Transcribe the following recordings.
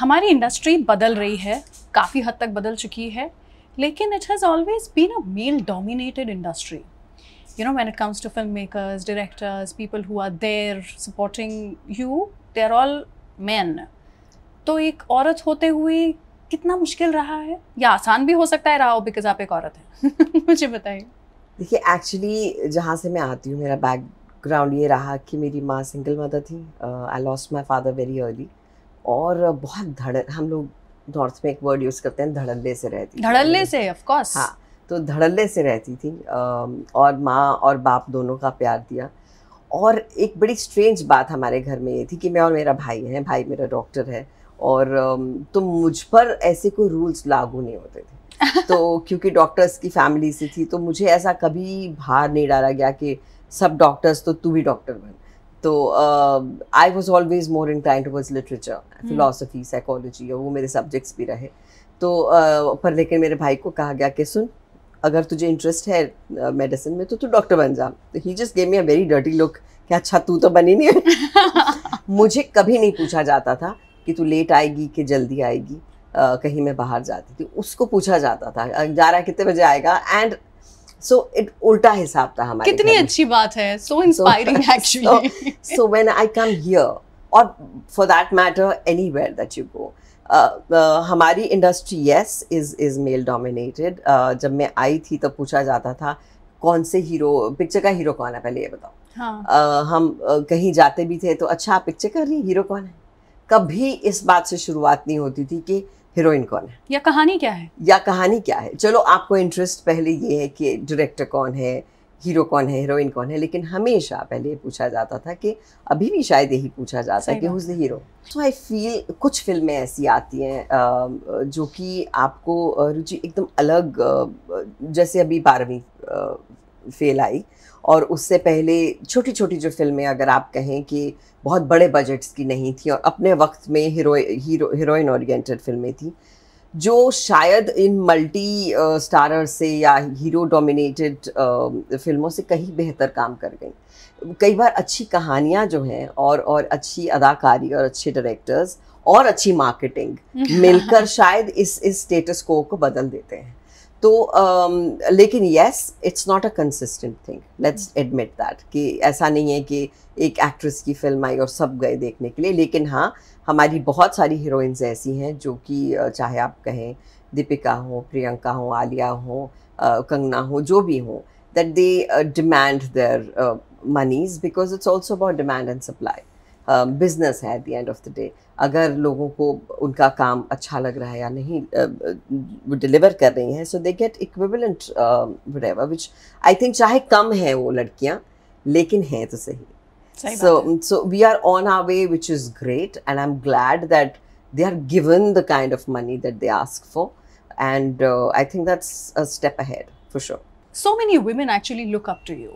हमारी इंडस्ट्री बदल रही है काफ़ी हद तक बदल चुकी है लेकिन it has always been a male dominated industry no know it comes to film makers directors people who are there supporting you they are all man तो एक औरत होते हुए कितना मुश्किल रहा है या आसान भी हो सकता है रहा हो बिकॉज आप एक औरत हैं मुझे बताइए देखिए एक्चुअली जहाँ से मैं आती हूँ मेरा बैकग्राउंड ये रहा कि मेरी माँ सिंगल मदर थी I lost my father very early और बहुत धड़ हम लोग नॉर्थ में एक वर्ड यूज़ करते हैं धड़ल्ले से रहती धड़ल्ले से ऑफ कोर्स हाँ तो धड़ल्ले से रहती थी और माँ और बाप दोनों का प्यार दिया और एक बड़ी स्ट्रेंज बात हमारे घर में ये थी कि मैं और मेरा भाई है भाई मेरा डॉक्टर है और तो मुझ पर ऐसे कोई रूल्स लागू नहीं होते थे तो क्योंकि डॉक्टर्स की फैमिली से थी तो मुझे ऐसा कभी भार नहीं डाला गया कि सब डॉक्टर्स तो तू भी डॉक्टर बन तो I was always more incline towards literature philosophy psychology और वो मेरे सब्जेक्ट्स भी रहे तो uh, पर लेकिन मेरे भाई को कहा गया कि सुन अगर तुझे इंटरेस्ट है मेडिसिन uh, में तो तू डॉक्टर बन जा तो ही just gave me a very dirty look कि अच्छा तू तो बनी नहीं मुझे कभी नहीं पूछा जाता था कि तू लेट आएगी कि जल्दी आएगी uh, कहीं मैं बाहर जाती थी उसको पूछा जाता था ग्यारह कितने बजे आएगा एंड सो इट उल्टा हिसाब था हमारे कितनी अच्छी बात है so inspiring actually so when I come here और for that matter anywhere that you go हमारी industry yes is is male dominated जब मैं आई थी तो पूछा जाता था कौन से हीरो पिक्चर का हीरो कौन है पहले ये बताओ हाँ. uh, हम uh, कहीं जाते भी थे तो अच्छा आप पिक्चर कर रही हीरो कौन है कभी इस बात से शुरुआत नहीं होती थी कि हीरोइन कौन है या कहानी क्या है या कहानी क्या है चलो आपको इंटरेस्ट पहले ये है कि डायरेक्टर कौन है हीरो कौन है हीरोइन कौन है लेकिन हमेशा पहले पूछा जाता था कि अभी भी शायद यही पूछा जाता है कि who's the hero so I feel कुछ फिल्में ऐसी आती हैं जो कि आपको रुचि एकदम अलग जैसे अभी बारहवीं फेल आई और उससे पहले छोटी छोटी जो फिल्में अगर आप कहें कि बहुत बड़े बजट्स की नहीं थी और अपने वक्त में हीरो हीरोइन ओरिएंटेड फिल्में थी जो शायद इन मल्टी स्टारर से या हीरो डोमिनेटेड फिल्मों से कहीं बेहतर काम कर गई कई बार अच्छी कहानियाँ जो हैं और और अच्छी अदाकारी और अच्छे डायरेक्टर्स और अच्छी मार्केटिंग मिलकर शायद इस इस स्टेटस को बदल देते हैं तो लेकिन yes it's not a consistent thing let's admit that कि ऐसा नहीं है कि एक एक्ट्रेस की फिल्म आई और सब गए देखने के लिए लेकिन हाँ हमारी बहुत सारी हीरोइंस ऐसी हैं जो कि चाहे आप कहें दीपिका हो प्रियंका हो आलिया हो कंगना हो जो भी हो that they demand their moneys because it's also about demand and supply business है at the end of the day अगर लोगों को उनका काम अच्छा लग रहा है या नहीं डिलीवर uh, कर रही हैं so they get equivalent whatever which I think चाहे कम है वो लड़कियाँ लेकिन हैं तो सही so so we are on our way which is great and I am glad that they are given the kind of money that they ask for and I think that's a step ahead for sure so many women actually look up to you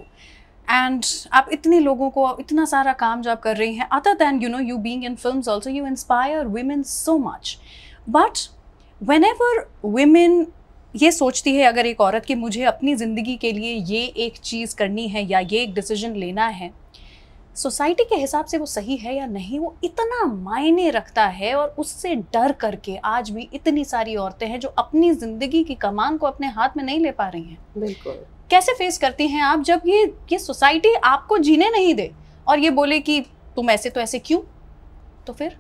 and आप इतने लोगों को इतना सारा काम जो आप कर रही हैं other than you know you being in film also you inspire women so much but whenever women ये सोचती है अगर एक औरत कि मुझे अपनी ज़िंदगी के लिए ये एक चीज़ करनी है या ये एक डिसीजन लेना है सोसाइटी के हिसाब से वो सही है या नहीं वो इतना मायने रखता है और उससे डर करके आज भी इतनी सारी औरतें हैं जो अपनी ज़िंदगी की कमान को अपने हाथ में नहीं ले पा रही हैं बिल्कुल कैसे फेस करती हैं आप जब ये ये सोसाइटी आपको जीने नहीं दे और ये बोले कि तुम ऐसे तो ऐसे क्यों तो फिर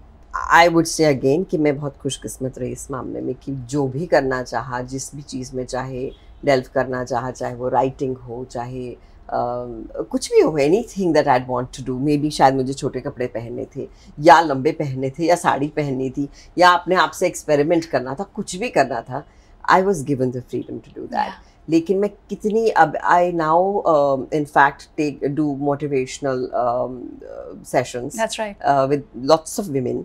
आई वुड से अगेन कि मैं बहुत खुशकिस्मत रही इस मामले में कि जो भी करना चाहा जिस भी चीज़ में चाहे डेल्व करना चाहा चाहे वो राइटिंग हो चाहे Uh, कुछ भी हो anything that I want to do maybe शायद मुझे छोटे कपड़े पहनने थे या लंबे पहनने थे या साड़ी पहननी थी या अपने आप से एक्सपेरिमेंट करना था कुछ भी करना था I was given the freedom to do that लेकिन मैं कितनी अब I now in fact take do motivational sessions with lots of women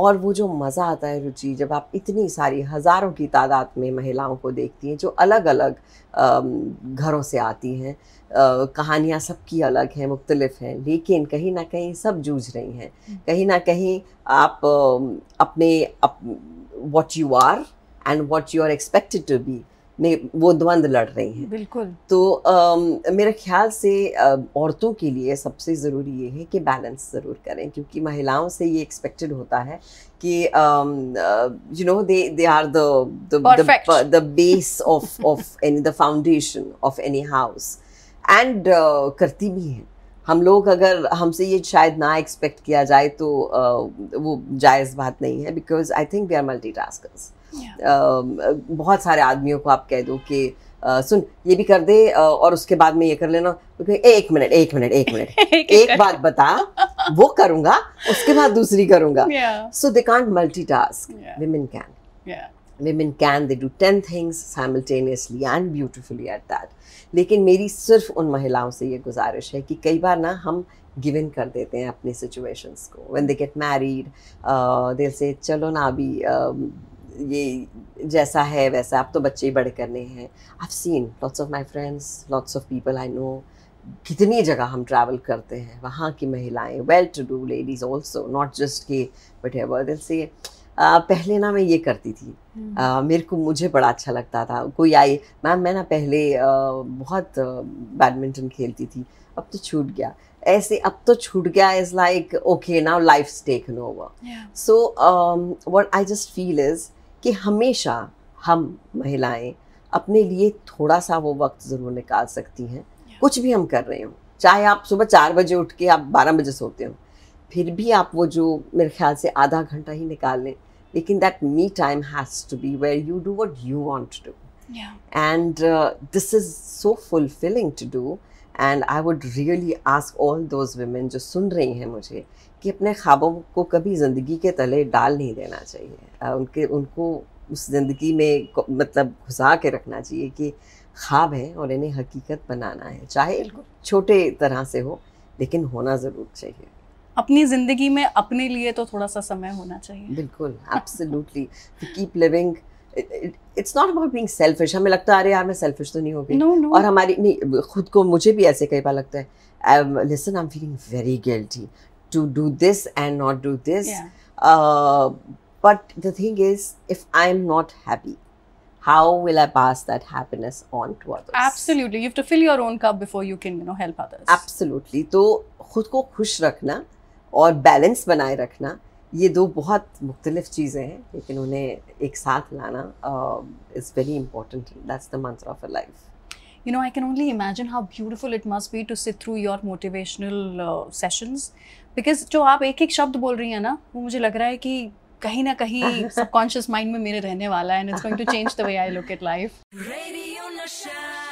और वो जो मज़ा आता है रुचि जब आप इतनी सारी हज़ारों की तादाद में महिलाओं को देखती हैं जो अलग अलग um, घरों से आती हैं uh, कहानियाँ सबकी अलग हैं मुख्तलिफ हैं लेकिन कहीं ना कहीं सब जूझ रही हैं हम्म। कहीं ना कहीं आप um, अपने what you are and what you are expected to be में वो द्वंद्व लड़ रही हैं बिल्कुल तो आ, मेरे ख्याल से आ, औरतों के लिए सबसे ज़रूरी ये है कि बैलेंस ज़रूर करें क्योंकि महिलाओं से ये एक्सपेक्टेड होता है कि you know they they are the the base of of any the foundation of any house and करती भी हैं हम लोग अगर हमसे ये शायद ना एक्सपेक्ट किया जाए तो uh, वो जायज़ बात नहीं है because I think we are multi task बहुत सारे आदमियों को आप कह दो कि Uh, सुन ये भी कर दे uh, और उसके बाद में ये कर लेना तो एक मिनट एक मिनट एक मिनट एक, एक बात बता वो करूंगा उसके बाद दूसरी करूंगा so they can't multi task women can women can they do 10 things simultaneously and beautifully at that लेकिन मेरी सिर्फ उन महिलाओं से ये गुजारिश है कि कई बार ना हम गिव इन कर देते हैं अपने सिचुएशंस को व्हेन दे गेट मैरिड दिल से चलो ना अभी uh, ये जैसा है वैसा अब तो बच्चे ही बड़े करने हैं I seen lots of my friends lots of people I know कितनी जगह हम ट्रैवल करते हैं वहाँ की महिलाएं well to do ladies also not just के बट एवर दिल से आ, पहले ना मैं ये करती थी हम्म। आ, मेरे को मुझे बड़ा अच्छा लगता था कोई आई मैम मैं ना पहले आ, बहुत बैडमिंटन खेलती थी अब तो छूट गया ऐसे अब तो छूट गया is like okay now life stake no over so what I just feel is कि हमेशा हम महिलाएं अपने लिए थोड़ा सा वो वक्त ज़रूर निकाल सकती हैं yeah. कुछ भी हम कर रहे हो चाहे आप सुबह चार बजे उठ के आप बारह बजे सोते हो फिर भी आप वो जो मेरे ख्याल से आधा घंटा ही निकाल लें लेकिन that me time has to be where you do what you want to do and this is so fulfilling to do and I would really ask all those women जो सुन रही हैं मुझे कि अपने ख्वाबों को कभी ज़िंदगी के तले डाल नहीं देना चाहिए उनके उनको उस ज़िंदगी में मतलब घुसा के रखना चाहिए कि ख्वाब है और इन्हें हकीकत बनाना है चाहे छोटे तरह से हो लेकिन होना ज़रूर चाहिए अपनी जिंदगी में अपने लिए तो थोड़ा सा समय होना चाहिए बिल्कुल absolutely to keep living it's not about being selfish हमें लगता है अरे यार मैं सेल्फिश तो नहीं होगी गई no, no. और हमारी नहीं खुद को मुझे भी ऐसे कई बार लगता है listen I am feeling very guilty to do this and not do this but the thing is if I am not happy how will I pass that happiness on to others? Absolutely, you have to fill your own cup before you can, you know, help others. Absolutely. तो खुद को खुश रखना और balance बनाए रखना ये दो बहुत मुख्तलिफ चीज़ें हैं लेकिन उन्हें एक साथ लाना is very important that's the mantra of a life you know i can only imagine how beautiful it must be to sit through your motivational uh, sessions because जो आप एक एक शब्द बोल रही हैं ना वो मुझे लग रहा है कि कहीं ना कहीं सबकॉन्शियस माइंड में मेरे रहने वाला है and it's going to change the way I look at life